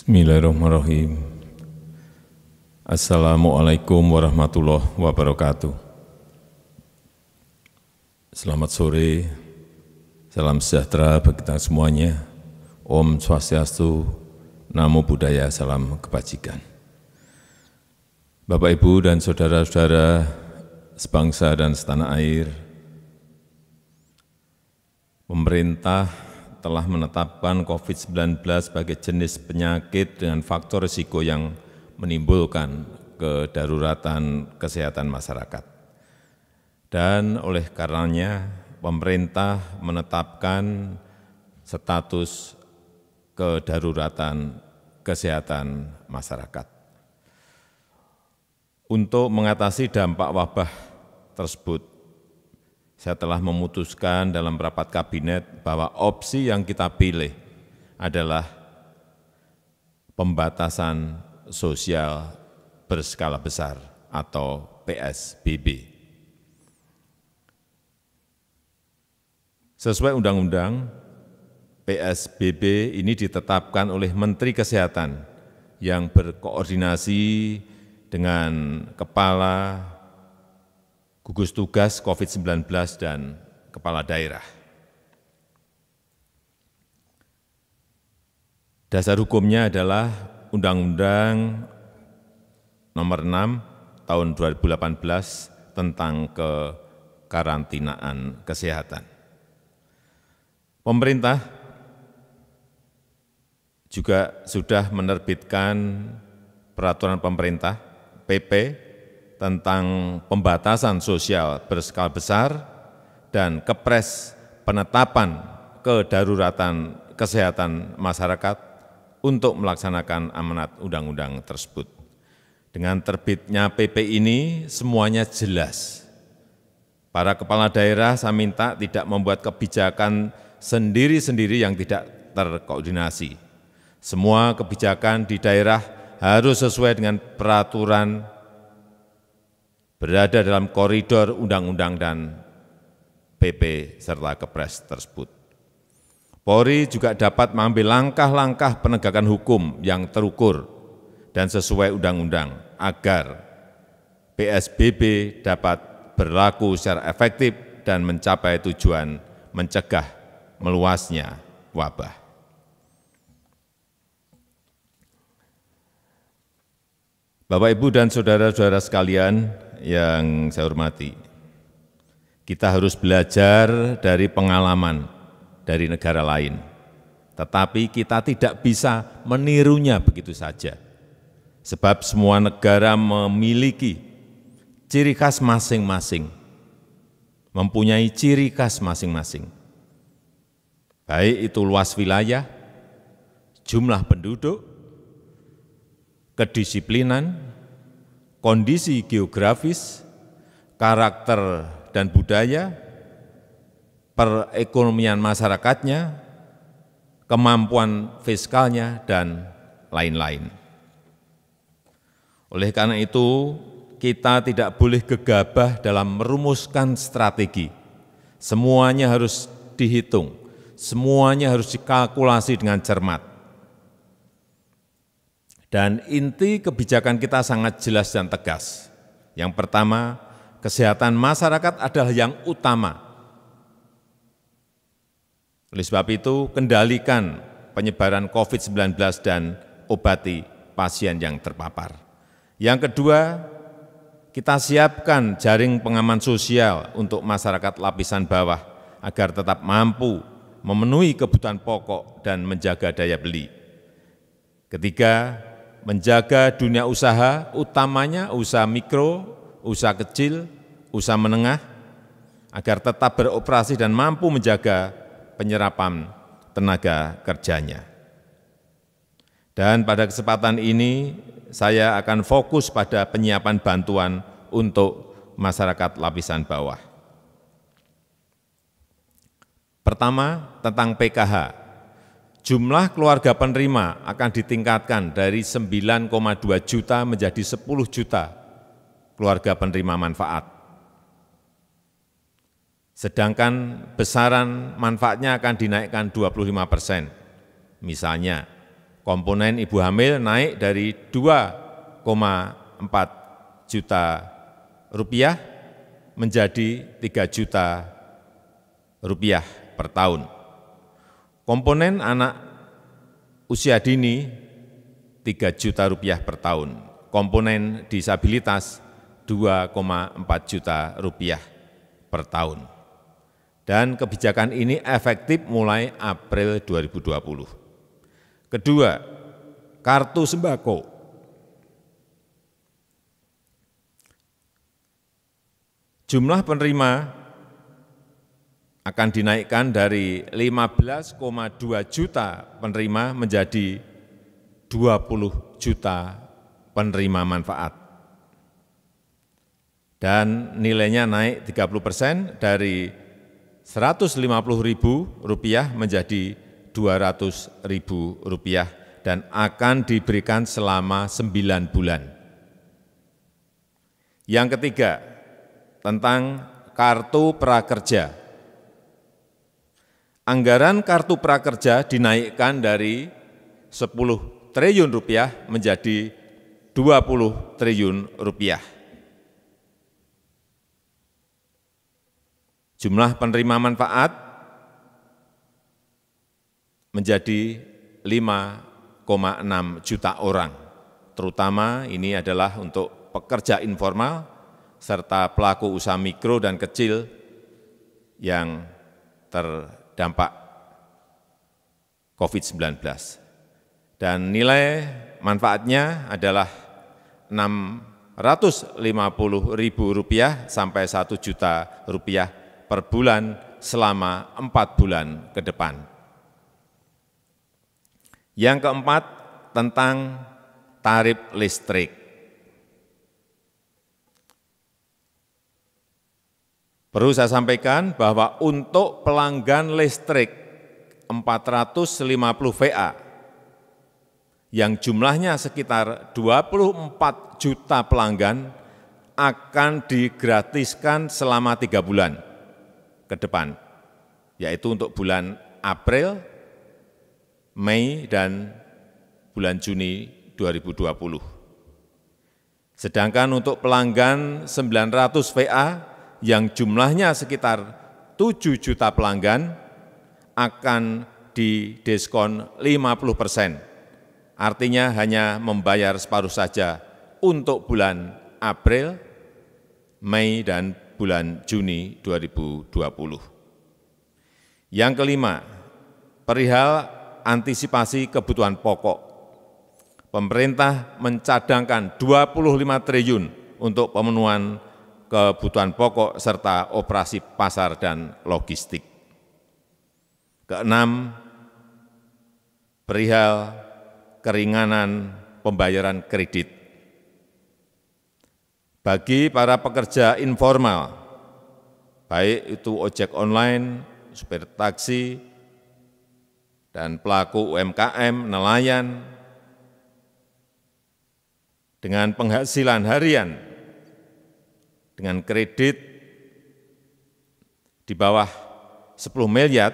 Bismillahirrahmanirrahim. Assalamualaikum warahmatullahi wabarakatuh. Selamat sore, salam sejahtera bagi kita semuanya. Om Swastiastu, Namo Buddhaya, salam kebajikan. Bapak, Ibu, dan saudara-saudara sebangsa dan setanah air, pemerintah telah menetapkan COVID-19 sebagai jenis penyakit dengan faktor risiko yang menimbulkan kedaruratan kesehatan masyarakat. Dan oleh karenanya pemerintah menetapkan status kedaruratan kesehatan masyarakat. Untuk mengatasi dampak wabah tersebut, saya telah memutuskan dalam rapat kabinet bahwa opsi yang kita pilih adalah pembatasan sosial berskala besar atau PSBB. Sesuai undang-undang, PSBB ini ditetapkan oleh Menteri Kesehatan yang berkoordinasi dengan kepala gugus tugas COVID-19 dan kepala daerah. Dasar hukumnya adalah Undang-Undang Nomor 6 Tahun 2018 tentang kekarantinaan kesehatan. Pemerintah juga sudah menerbitkan peraturan pemerintah PP tentang pembatasan sosial berskala besar dan kepres penetapan kedaruratan kesehatan masyarakat untuk melaksanakan amanat undang-undang tersebut. Dengan terbitnya PP ini semuanya jelas. Para kepala daerah saya minta tidak membuat kebijakan sendiri-sendiri yang tidak terkoordinasi. Semua kebijakan di daerah harus sesuai dengan peraturan berada dalam koridor undang-undang dan PP serta Kepres tersebut. Polri juga dapat mengambil langkah-langkah penegakan hukum yang terukur dan sesuai undang-undang agar PSBB dapat berlaku secara efektif dan mencapai tujuan mencegah meluasnya wabah. Bapak, Ibu, dan saudara-saudara sekalian, yang saya hormati, kita harus belajar dari pengalaman dari negara lain. Tetapi kita tidak bisa menirunya begitu saja. Sebab semua negara memiliki ciri khas masing-masing, mempunyai ciri khas masing-masing. Baik itu luas wilayah, jumlah penduduk, kedisiplinan, kondisi geografis, karakter dan budaya, perekonomian masyarakatnya, kemampuan fiskalnya, dan lain-lain. Oleh karena itu, kita tidak boleh gegabah dalam merumuskan strategi. Semuanya harus dihitung, semuanya harus dikalkulasi dengan cermat. Dan inti kebijakan kita sangat jelas dan tegas. Yang pertama, kesehatan masyarakat adalah yang utama. Oleh sebab itu, kendalikan penyebaran COVID-19 dan obati pasien yang terpapar. Yang kedua, kita siapkan jaring pengaman sosial untuk masyarakat lapisan bawah agar tetap mampu memenuhi kebutuhan pokok dan menjaga daya beli. Ketiga, menjaga dunia usaha, utamanya usaha mikro, usaha kecil, usaha menengah, agar tetap beroperasi dan mampu menjaga penyerapan tenaga kerjanya. Dan pada kesempatan ini, saya akan fokus pada penyiapan bantuan untuk masyarakat lapisan bawah. Pertama, tentang PKH, jumlah keluarga penerima akan ditingkatkan dari 9,2 juta menjadi 10 juta keluarga penerima manfaat. Sedangkan besaran manfaatnya akan dinaikkan 25 persen. Misalnya, komponen ibu hamil naik dari 2,4 juta rupiah menjadi 3 juta rupiah per tahun. Komponen anak usia dini tiga juta rupiah per tahun, komponen disabilitas 2,4 juta rupiah per tahun. Dan kebijakan ini efektif mulai April 2020. Kedua, kartu sembako. Jumlah penerima akan dinaikkan dari 15,2 juta penerima menjadi 20 juta penerima manfaat. Dan nilainya naik 30 persen dari Rp150.000 menjadi Rp200.000 dan akan diberikan selama sembilan bulan. Yang ketiga, tentang kartu prakerja anggaran kartu prakerja dinaikkan dari 10 triliun rupiah menjadi 20 triliun rupiah. Jumlah penerima manfaat menjadi 5,6 juta orang. Terutama ini adalah untuk pekerja informal serta pelaku usaha mikro dan kecil yang ter dampak COVID-19. Dan nilai manfaatnya adalah rp ribu sampai satu juta rupiah per bulan selama empat bulan ke depan. Yang keempat, tentang tarif listrik. Perlu saya sampaikan bahwa untuk pelanggan listrik 450 VA yang jumlahnya sekitar 24 juta pelanggan akan digratiskan selama tiga bulan ke depan, yaitu untuk bulan April, Mei, dan bulan Juni 2020. Sedangkan untuk pelanggan 900 VA yang jumlahnya sekitar 7 juta pelanggan akan didiskon 50 persen. Artinya hanya membayar separuh saja untuk bulan April, Mei, dan bulan Juni 2020. Yang kelima, perihal antisipasi kebutuhan pokok. Pemerintah mencadangkan 25 triliun untuk pemenuhan kebutuhan pokok serta operasi pasar dan logistik. Keenam, perihal keringanan pembayaran kredit. Bagi para pekerja informal, baik itu ojek online, supir taksi, dan pelaku UMKM, nelayan, dengan penghasilan harian dengan kredit di bawah 10 miliar,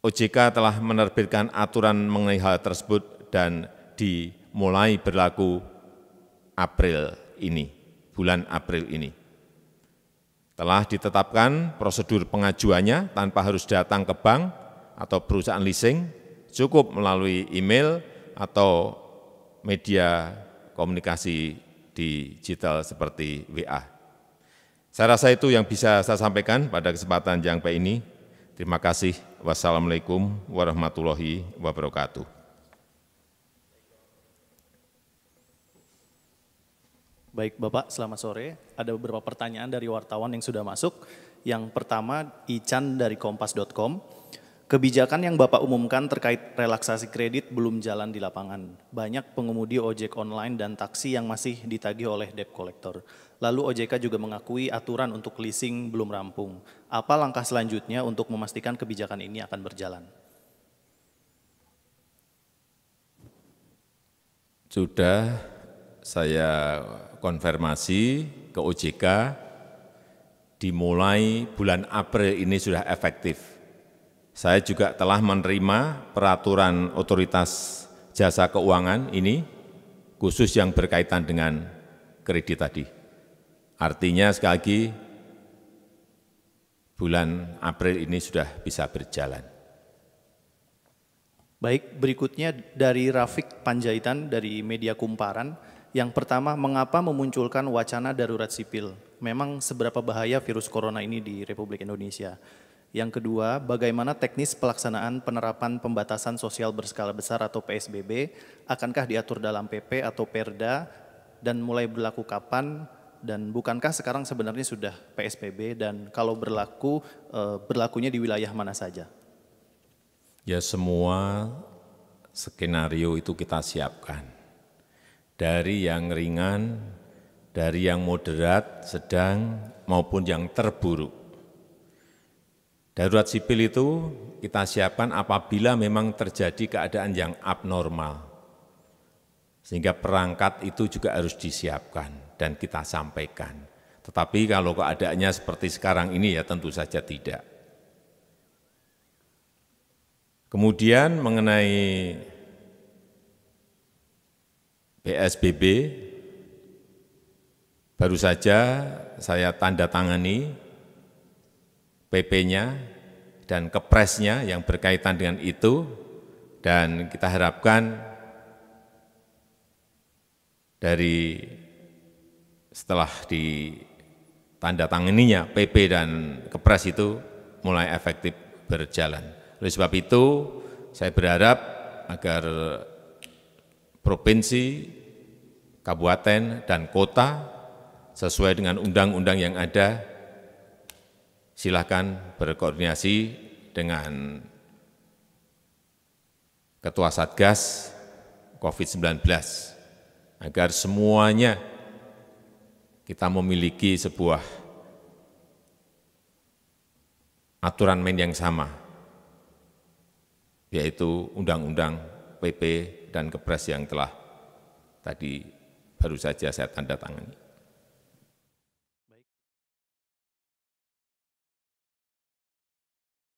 OJK telah menerbitkan aturan mengenai hal tersebut dan dimulai berlaku April ini, bulan April ini. Telah ditetapkan prosedur pengajuannya tanpa harus datang ke bank atau perusahaan leasing, cukup melalui email atau media komunikasi digital seperti WA. Saya rasa itu yang bisa saya sampaikan pada kesempatan yang baik ini. Terima kasih. Wassalamualaikum warahmatullahi wabarakatuh. Baik Bapak, selamat sore. Ada beberapa pertanyaan dari wartawan yang sudah masuk. Yang pertama, Ican dari kompas.com. Kebijakan yang Bapak umumkan terkait relaksasi kredit belum jalan di lapangan. Banyak pengemudi ojek online dan taksi yang masih ditagih oleh debt collector. Lalu OJK juga mengakui aturan untuk leasing belum rampung. Apa langkah selanjutnya untuk memastikan kebijakan ini akan berjalan? Sudah saya konfirmasi ke OJK dimulai bulan April ini sudah efektif saya juga telah menerima peraturan otoritas jasa keuangan ini khusus yang berkaitan dengan kredit tadi. Artinya sekali lagi bulan April ini sudah bisa berjalan. Baik, berikutnya dari Rafiq Panjaitan dari Media Kumparan. Yang pertama, mengapa memunculkan wacana darurat sipil? Memang seberapa bahaya virus corona ini di Republik Indonesia? Yang kedua, bagaimana teknis pelaksanaan penerapan pembatasan sosial berskala besar atau PSBB akankah diatur dalam PP atau Perda dan mulai berlaku kapan dan bukankah sekarang sebenarnya sudah PSBB dan kalau berlaku eh, berlakunya di wilayah mana saja? Ya semua skenario itu kita siapkan. Dari yang ringan, dari yang moderat, sedang maupun yang terburuk Darurat sipil itu kita siapkan apabila memang terjadi keadaan yang abnormal. Sehingga perangkat itu juga harus disiapkan dan kita sampaikan. Tetapi kalau keadaannya seperti sekarang ini ya tentu saja tidak. Kemudian mengenai PSBB, baru saja saya tanda tangani PP-nya dan kepresnya yang berkaitan dengan itu, dan kita harapkan dari setelah ditandatanganinya PP dan kepres itu mulai efektif berjalan. Oleh sebab itu, saya berharap agar provinsi, kabupaten, dan kota sesuai dengan undang-undang yang ada silahkan berkoordinasi dengan Ketua Satgas COVID-19 agar semuanya kita memiliki sebuah aturan main yang sama, yaitu Undang-Undang PP dan Kepres yang telah tadi baru saja saya tanda tangani.